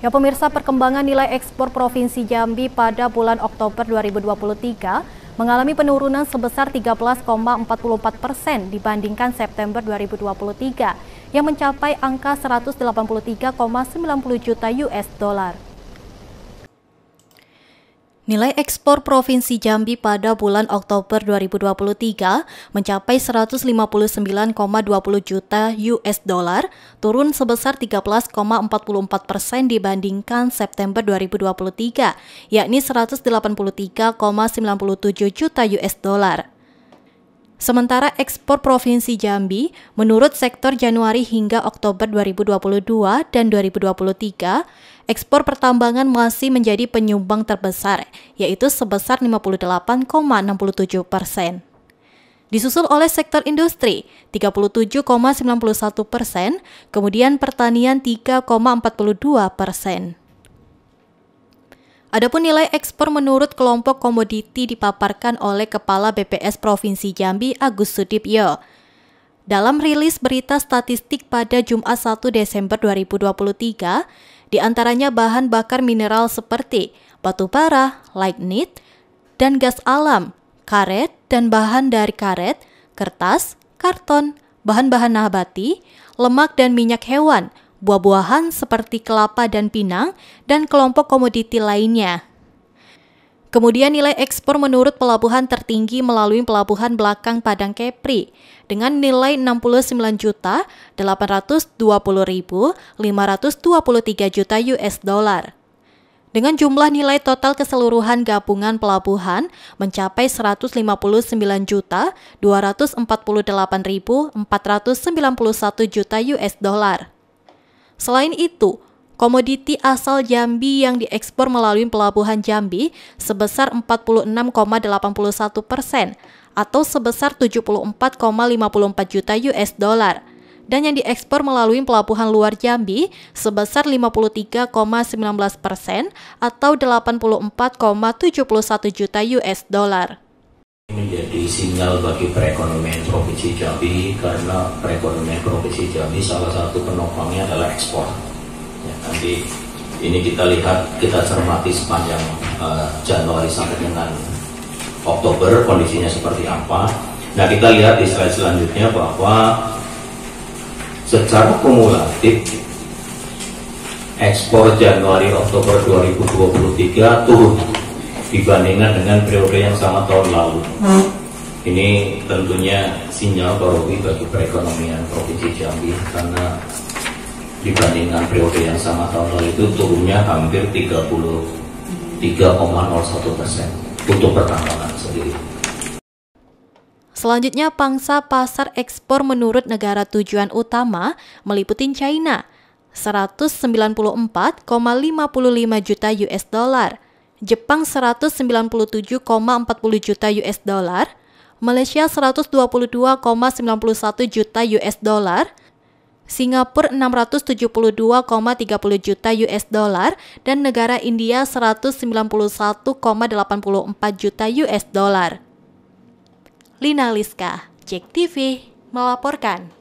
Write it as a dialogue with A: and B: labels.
A: Ya pemirsa perkembangan nilai ekspor Provinsi Jambi pada bulan Oktober 2023 mengalami penurunan sebesar 13,44 persen dibandingkan September 2023 yang mencapai angka 183,90 juta US dollar. Nilai ekspor Provinsi Jambi pada bulan Oktober 2023 mencapai 159,20 juta US dollar, turun sebesar 13,44 persen dibandingkan September 2023, yakni 183,97 juta US dollar. Sementara ekspor Provinsi Jambi menurut sektor Januari hingga Oktober 2022 dan 2023, ekspor pertambangan masih menjadi penyumbang terbesar, yaitu sebesar 58,67 persen disusul oleh sektor industri 37,91 persen, kemudian pertanian 3,42 persen. Adapun nilai ekspor menurut kelompok komoditi dipaparkan oleh Kepala BPS Provinsi Jambi Agus Sudipyo. Ya. Dalam rilis berita statistik pada Jumat 1 Desember 2023, di antaranya bahan bakar mineral seperti batu bara, lignit, dan gas alam, karet dan bahan dari karet, kertas, karton, bahan-bahan nabati, lemak dan minyak hewan, buah-buahan seperti kelapa dan pinang, dan kelompok komoditi lainnya. Kemudian nilai ekspor menurut pelabuhan tertinggi melalui pelabuhan belakang Padang Kepri dengan nilai 69.820.523 juta US dollar. Dengan jumlah nilai total keseluruhan gabungan pelabuhan mencapai 159.248.491 juta juta US dollar. Selain itu, komoditi asal Jambi yang diekspor melalui pelabuhan Jambi sebesar 46,81 persen atau sebesar 74,54 juta US dollar dan yang diekspor melalui pelabuhan luar Jambi sebesar 53,19 persen atau 84,71 juta US dollar
B: menjadi sinyal bagi perekonomian Provinsi Jambi karena perekonomian Provinsi Jambi salah satu penopangnya adalah ekspor. Ya, nanti ini kita lihat, kita cermati sepanjang uh, Januari sampai dengan Oktober kondisinya seperti apa. Nah kita lihat di slide selanjutnya bahwa secara kumulatif ekspor Januari Oktober 2023 turun dibandingkan dengan periode yang sama tahun lalu. Hmm. Ini tentunya sinyal korupsi bagi perekonomian Provinsi Jambi karena dibandingkan periode yang sama tahun lalu itu turunnya hampir 33,01 persen untuk pertambangan sendiri.
A: Selanjutnya, pangsa pasar ekspor menurut negara tujuan utama meliputi China, 194,55 juta US dollar, Jepang 197,40 juta US dollar, Malaysia 122,91 juta US dollar, Singapura 672,30 juta US dollar dan negara India 191,84 juta US dollar. Lina Liska, Jek TV melaporkan.